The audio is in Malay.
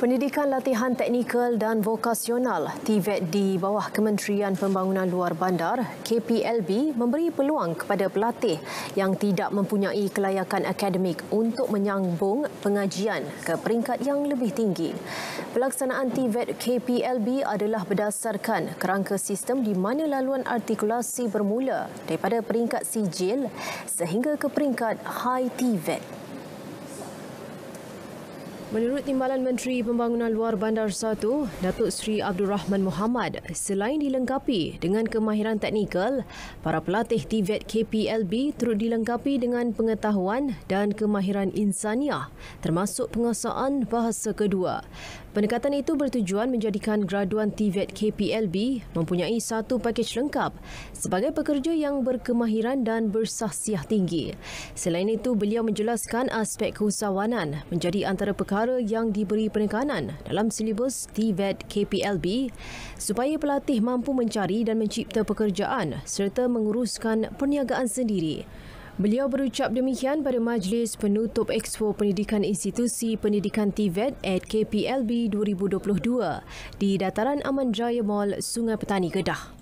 Pendidikan Latihan Teknikal dan Vokasional TVET e di bawah Kementerian Pembangunan Luar Bandar, KPLB memberi peluang kepada pelatih yang tidak mempunyai kelayakan akademik untuk menyambung pengajian ke peringkat yang lebih tinggi. Pelaksanaan TVET e KPLB adalah berdasarkan kerangka sistem di mana laluan artikulasi bermula daripada peringkat sijil sehingga ke peringkat High TVET. Menurut Timbalan Menteri Pembangunan Luar Bandar 1, Datuk Seri Abdul Rahman Muhammad, selain dilengkapi dengan kemahiran teknikal, para pelatih TVET KPLB turut dilengkapi dengan pengetahuan dan kemahiran insaniah termasuk pengasaan bahasa kedua. Pendekatan itu bertujuan menjadikan graduan TVET KPLB mempunyai satu pakej lengkap sebagai pekerja yang berkemahiran dan bersahsiah tinggi. Selain itu, beliau menjelaskan aspek keusahawanan menjadi antara perkara perkara yang diberi penekanan dalam silibus TVET KPLB supaya pelatih mampu mencari dan mencipta pekerjaan serta menguruskan perniagaan sendiri. Beliau berucap demikian pada majlis penutup Expo Pendidikan Institusi Pendidikan TVET e at KPLB 2022 di Dataran Aman Jaya Mall, Sungai Petani, Kedah.